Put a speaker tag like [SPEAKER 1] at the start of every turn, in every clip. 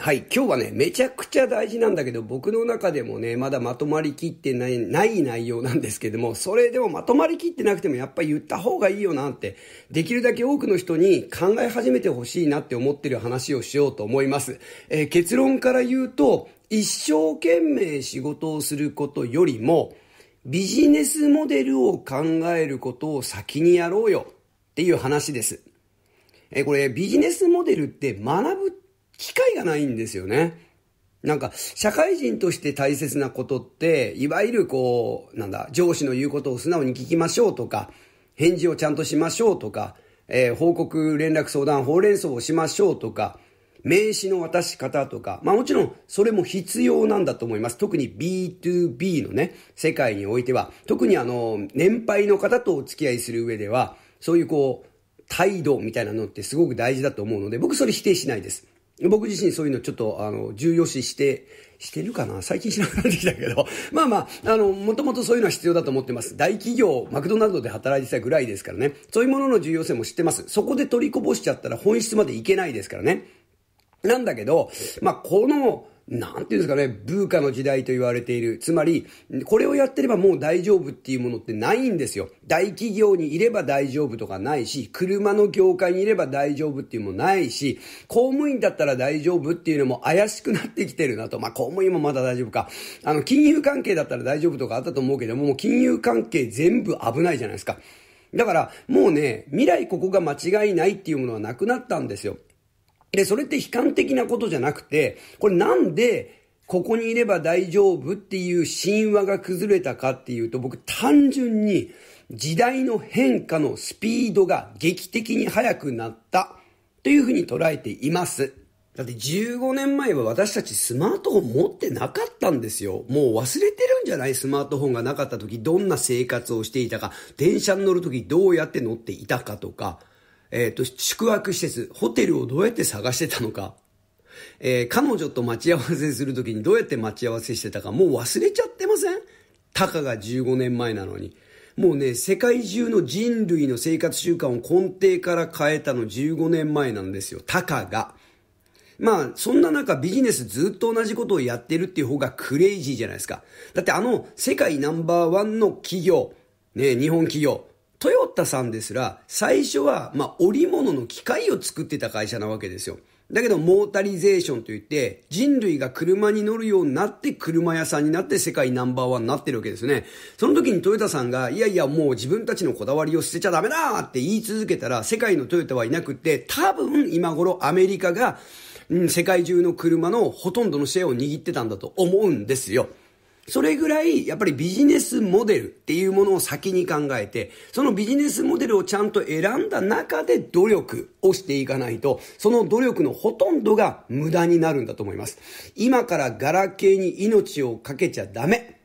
[SPEAKER 1] はい、今日はね、めちゃくちゃ大事なんだけど、僕の中でもね、まだまとまりきってない、ない内容なんですけども、それでもまとまりきってなくてもやっぱり言った方がいいよなって、できるだけ多くの人に考え始めてほしいなって思ってる話をしようと思います。えー、結論から言うと、一生懸命仕事をすることよりも、ビジネスモデルを考えることを先にやろうよっていう話です。えー、これビジネスモデルって学ぶ機会がないんですよね。なんか、社会人として大切なことって、いわゆるこう、なんだ、上司の言うことを素直に聞きましょうとか、返事をちゃんとしましょうとか、えー、報告、連絡、相談、ほうれん草をしましょうとか、名刺の渡し方とか、まあもちろんそれも必要なんだと思います。特に B2B のね、世界においては、特にあの、年配の方とお付き合いする上では、そういうこう、態度みたいなのってすごく大事だと思うので、僕それ否定しないです。僕自身そういうのちょっと、あの、重要視して、してるかな最近知らなくなってきたけど。まあまあ、あの、もともとそういうのは必要だと思ってます。大企業、マクドナルドで働いてたぐらいですからね。そういうものの重要性も知ってます。そこで取りこぼしちゃったら本質までいけないですからね。なんだけど、まあ、この、なんていうんですかね、ブーカの時代と言われている。つまり、これをやってればもう大丈夫っていうものってないんですよ。大企業にいれば大丈夫とかないし、車の業界にいれば大丈夫っていうのもないし、公務員だったら大丈夫っていうのも怪しくなってきてるなと。まあ、公務員もまだ大丈夫か。あの、金融関係だったら大丈夫とかあったと思うけども、もう金融関係全部危ないじゃないですか。だから、もうね、未来ここが間違いないっていうものはなくなったんですよ。で、それって悲観的なことじゃなくて、これなんで、ここにいれば大丈夫っていう神話が崩れたかっていうと、僕単純に時代の変化のスピードが劇的に速くなったというふうに捉えています。だって15年前は私たちスマートフォン持ってなかったんですよ。もう忘れてるんじゃないスマートフォンがなかった時どんな生活をしていたか、電車に乗る時どうやって乗っていたかとか。えっ、ー、と、宿泊施設、ホテルをどうやって探してたのか、えー、彼女と待ち合わせするときにどうやって待ち合わせしてたか、もう忘れちゃってませんたかが15年前なのに。もうね、世界中の人類の生活習慣を根底から変えたの15年前なんですよ。たかが。まあ、そんな中ビジネスずっと同じことをやってるっていう方がクレイジーじゃないですか。だってあの世界ナンバーワンの企業、ね、日本企業、トヨタさんですら、最初は、まあ、織物の機械を作ってた会社なわけですよ。だけど、モータリゼーションといって、人類が車に乗るようになって、車屋さんになって、世界ナンバーワンになってるわけですね。その時にトヨタさんが、いやいや、もう自分たちのこだわりを捨てちゃダメだって言い続けたら、世界のトヨタはいなくって、多分、今頃アメリカが、うん、世界中の車のほとんどのシェアを握ってたんだと思うんですよ。それぐらい、やっぱりビジネスモデルっていうものを先に考えて、そのビジネスモデルをちゃんと選んだ中で努力をしていかないと、その努力のほとんどが無駄になるんだと思います。今からガラケーに命をかけちゃダメ。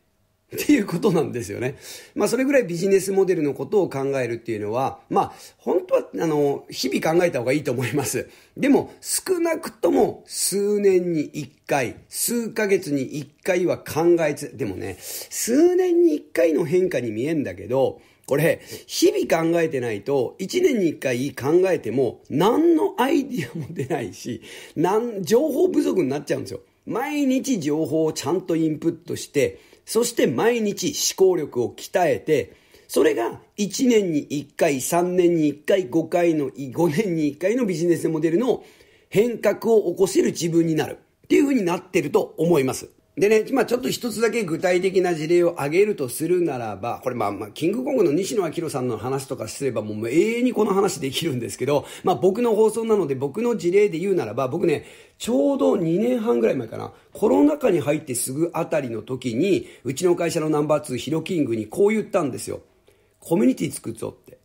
[SPEAKER 1] っていうことなんですよね。まあそれぐらいビジネスモデルのことを考えるっていうのは、まあ本は、あの、日々考えた方がいいと思います。でも、少なくとも数年に1回、数ヶ月に1回は考えつ、でもね、数年に1回の変化に見えんだけど、これ、日々考えてないと、1年に1回考えても、何のアイディアも出ないし、情報不足になっちゃうんですよ。毎日情報をちゃんとインプットして、そして毎日思考力を鍛えて、それが1年に1回、3年に1回、5回の、5年に1回のビジネスモデルの変革を起こせる自分になるっていうふうになってると思います。でね、まあちょっと一つだけ具体的な事例を挙げるとするならば、これまあまあ、キングコングの西野明さんの話とかすればもう永遠にこの話できるんですけど、まあ僕の放送なので僕の事例で言うならば、僕ね、ちょうど2年半ぐらい前かな、コロナ禍に入ってすぐあたりの時に、うちの会社のナンバー2ヒロキングにこう言ったんですよ。コミュニティ作っぞって。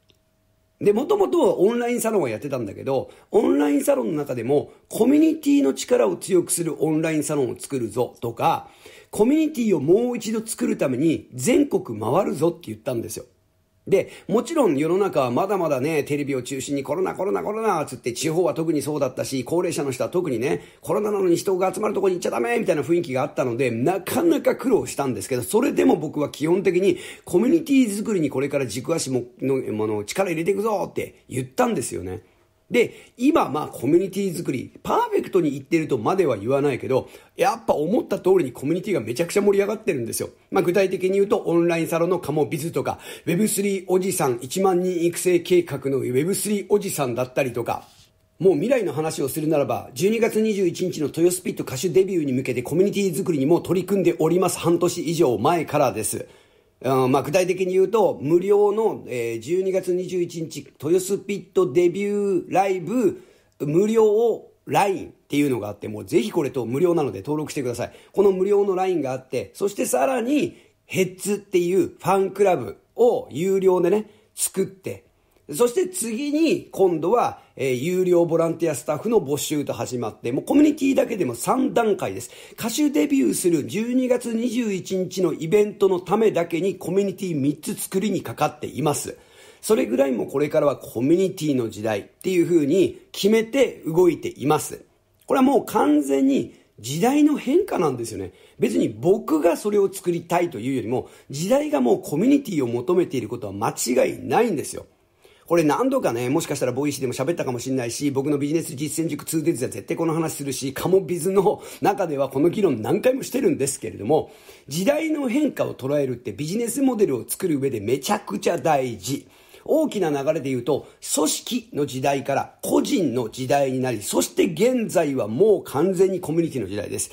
[SPEAKER 1] で、もともとオンラインサロンはやってたんだけど、オンラインサロンの中でも、コミュニティの力を強くするオンラインサロンを作るぞとか、コミュニティをもう一度作るために全国回るぞって言ったんですよ。で、もちろん世の中はまだまだね、テレビを中心にコロナコロナコロナつって地方は特にそうだったし、高齢者の人は特にね、コロナなのに人が集まるとこに行っちゃダメみたいな雰囲気があったので、なかなか苦労したんですけど、それでも僕は基本的にコミュニティ作りにこれから軸足もの、の力入れていくぞって言ったんですよね。で、今、まあ、コミュニティ作り、パーフェクトにいってるとまでは言わないけど、やっぱ思った通りにコミュニティがめちゃくちゃ盛り上がってるんですよ。まあ、具体的に言うと、オンラインサロンのカモビズとか、Web3 おじさん1万人育成計画の Web3 おじさんだったりとか、もう未来の話をするならば、12月21日の豊スピット歌手デビューに向けてコミュニティ作りにも取り組んでおります。半年以上前からです。まあ、具体的に言うと、無料の、えー、12月21日、豊洲ピットデビューライブ、無料を LINE っていうのがあって、もうぜひこれと無料なので登録してください。この無料の LINE があって、そしてさらに、ヘッツっていうファンクラブを有料でね、作って、そして次に、今度は、えー、有料ボランティアスタッフの募集と始まって、もうコミュニティだけでも3段階です。歌手デビューする12月21日のイベントのためだけにコミュニティ3つ作りにかかっています。それぐらいもこれからはコミュニティの時代っていう風に決めて動いています。これはもう完全に時代の変化なんですよね。別に僕がそれを作りたいというよりも、時代がもうコミュニティを求めていることは間違いないんですよ。これ何度かね、もしかしたらボイシーでも喋ったかもしれないし、僕のビジネス実践塾2デーズでは絶対この話するし、カモビズの中ではこの議論何回もしてるんですけれども、時代の変化を捉えるってビジネスモデルを作る上でめちゃくちゃ大事。大きな流れで言うと、組織の時代から個人の時代になり、そして現在はもう完全にコミュニティの時代です。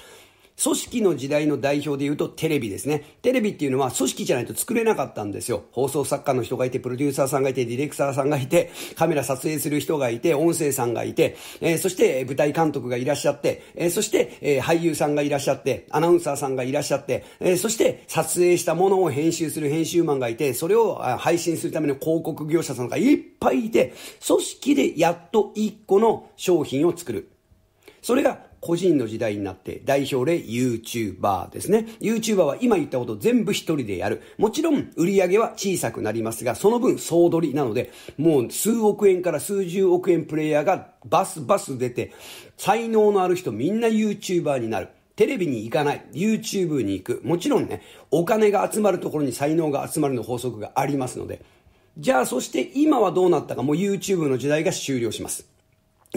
[SPEAKER 1] 組織の時代の代表で言うとテレビですね。テレビっていうのは組織じゃないと作れなかったんですよ。放送作家の人がいて、プロデューサーさんがいて、ディレクターさんがいて、カメラ撮影する人がいて、音声さんがいて、えー、そして舞台監督がいらっしゃって、えー、そして、えー、俳優さんがいらっしゃって、アナウンサーさんがいらっしゃって、えー、そして撮影したものを編集する編集マンがいて、それを配信するための広告業者さんがいっぱいいて、組織でやっと一個の商品を作る。それが個人の時代になって、代表例 YouTuber ですね。YouTuber は今言ったこと全部一人でやる。もちろん売り上げは小さくなりますが、その分総取りなので、もう数億円から数十億円プレイヤーがバスバス出て、才能のある人みんな YouTuber になる。テレビに行かない。YouTube に行く。もちろんね、お金が集まるところに才能が集まるの法則がありますので。じゃあ、そして今はどうなったかもう YouTube の時代が終了します。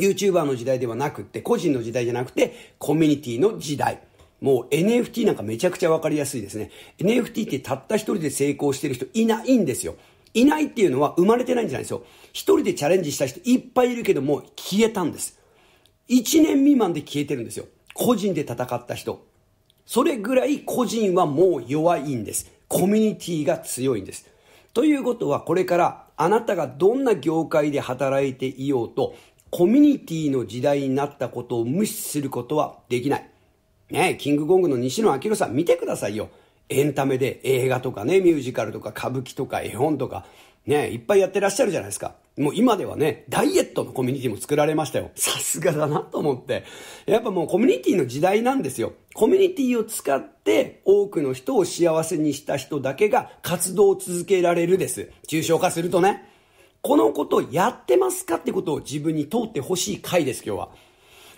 [SPEAKER 1] YouTuber の時代ではなくって、個人の時代じゃなくて、コミュニティの時代。もう NFT なんかめちゃくちゃわかりやすいですね。NFT ってたった一人で成功してる人いないんですよ。いないっていうのは生まれてないんじゃないですよ。一人でチャレンジした人いっぱいいるけども消えたんです。一年未満で消えてるんですよ。個人で戦った人。それぐらい個人はもう弱いんです。コミュニティが強いんです。ということはこれからあなたがどんな業界で働いていようとコミュニティの時代になったことを無視することはできない。ねキングコングの西野明さん見てくださいよ。エンタメで映画とかね、ミュージカルとか歌舞伎とか絵本とか、ねいっぱいやってらっしゃるじゃないですか。もう今ではね、ダイエットのコミュニティも作られましたよ。さすがだなと思って。やっぱもうコミュニティの時代なんですよ。コミュニティを使って多くの人を幸せにした人だけが活動を続けられるです。抽象化するとね。このことやってますかってことを自分に通ってほしい回です、今日は。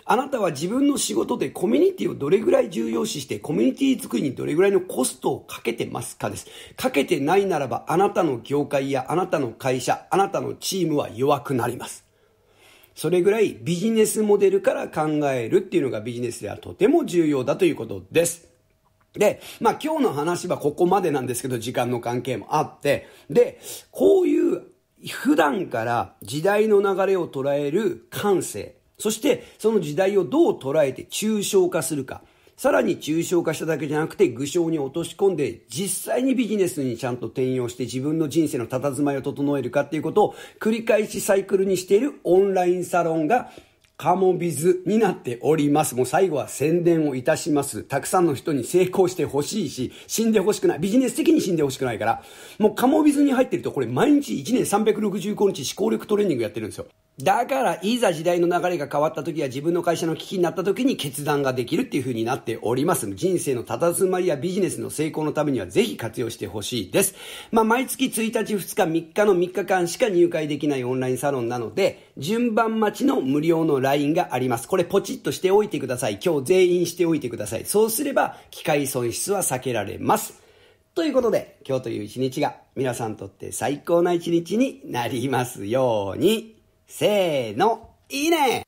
[SPEAKER 1] あなたは自分の仕事でコミュニティをどれぐらい重要視して、コミュニティ作りにどれぐらいのコストをかけてますかです。かけてないならば、あなたの業界やあなたの会社、あなたのチームは弱くなります。それぐらいビジネスモデルから考えるっていうのがビジネスではとても重要だということです。で、まあ今日の話はここまでなんですけど、時間の関係もあって、で、こういう普段から時代の流れを捉える感性、そしてその時代をどう捉えて抽象化するか、さらに抽象化しただけじゃなくて具象に落とし込んで実際にビジネスにちゃんと転用して自分の人生の佇まいを整えるかっていうことを繰り返しサイクルにしているオンラインサロンがカモビズになっております。もう最後は宣伝をいたします。たくさんの人に成功してほしいし、死んでほしくない。ビジネス的に死んでほしくないから、もうカモビズに入ってるとこれ毎日1年365日思考力トレーニングやってるんですよ。だから、いざ時代の流れが変わった時や自分の会社の危機になった時に決断ができるっていう風になっております。人生のたたずまりやビジネスの成功のためにはぜひ活用してほしいです。まあ、毎月1日、2日、3日の3日間しか入会できないオンラインサロンなので、順番待ちの無料の LINE があります。これポチッとしておいてください。今日全員しておいてください。そうすれば、機械損失は避けられます。ということで、今日という一日が皆さんにとって最高な一日になりますように。せーの、いいね